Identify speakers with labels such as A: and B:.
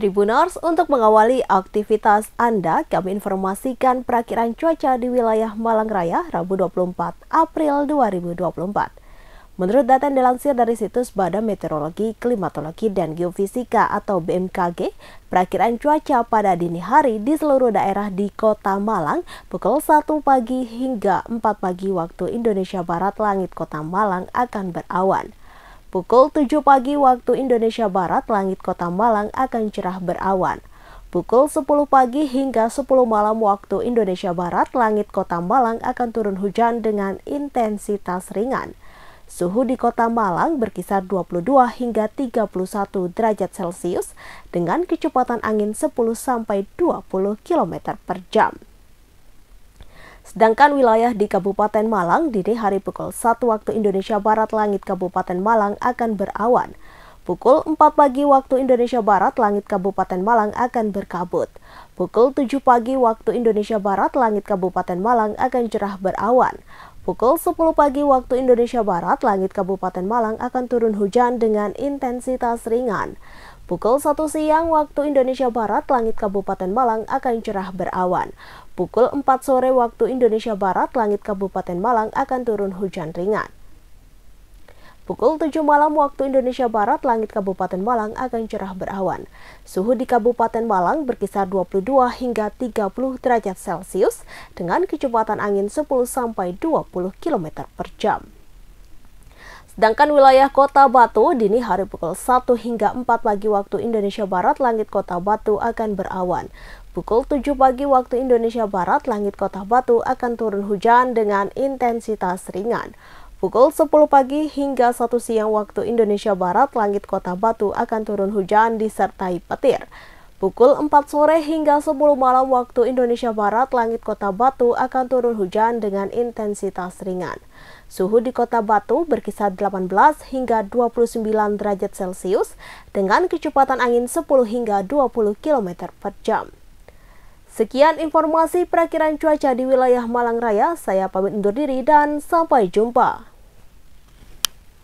A: Tribuners, untuk mengawali aktivitas Anda, kami informasikan perakiran cuaca di wilayah Malang Raya Rabu 24 April 2024. Menurut data yang dilansir dari situs Badan Meteorologi, Klimatologi, dan Geofisika atau BMKG, perakiran cuaca pada dini hari di seluruh daerah di kota Malang pukul 1 pagi hingga 4 pagi waktu Indonesia Barat langit kota Malang akan berawan. Pukul 7 pagi waktu Indonesia Barat, langit kota Malang akan cerah berawan. Pukul 10 pagi hingga 10 malam waktu Indonesia Barat, langit kota Malang akan turun hujan dengan intensitas ringan. Suhu di kota Malang berkisar 22 hingga 31 derajat Celcius dengan kecepatan angin 10 sampai 20 km per jam. Sedangkan wilayah di Kabupaten Malang dini hari pukul 1 waktu Indonesia Barat langit Kabupaten Malang akan berawan. Pukul 4 pagi waktu Indonesia Barat, langit Kabupaten Malang akan berkabut. Pukul 7 pagi waktu Indonesia Barat, langit Kabupaten Malang akan cerah berawan. Pukul 10 pagi waktu Indonesia Barat, langit Kabupaten Malang akan turun hujan dengan intensitas ringan. Pukul 1 siang waktu Indonesia Barat, langit Kabupaten Malang akan cerah berawan. Pukul 4 sore waktu Indonesia Barat, langit Kabupaten Malang akan turun hujan ringan. Pukul 7 malam waktu Indonesia Barat, langit Kabupaten Malang akan cerah berawan. Suhu di Kabupaten Malang berkisar 22 hingga 30 derajat Celcius dengan kecepatan angin 10 sampai 20 km per jam. Sedangkan wilayah Kota Batu, dini hari pukul 1 hingga 4 pagi waktu Indonesia Barat, langit Kota Batu akan berawan. Pukul 7 pagi waktu Indonesia Barat, langit Kota Batu akan turun hujan dengan intensitas ringan. Pukul 10 pagi hingga 1 siang waktu Indonesia Barat, langit kota Batu akan turun hujan disertai petir. Pukul 4 sore hingga 10 malam waktu Indonesia Barat, langit kota Batu akan turun hujan dengan intensitas ringan. Suhu di kota Batu berkisar 18 hingga 29 derajat Celcius dengan kecepatan angin 10 hingga 20 km per jam. Sekian informasi perakiran cuaca di wilayah Malang Raya, saya pamit undur diri dan sampai jumpa.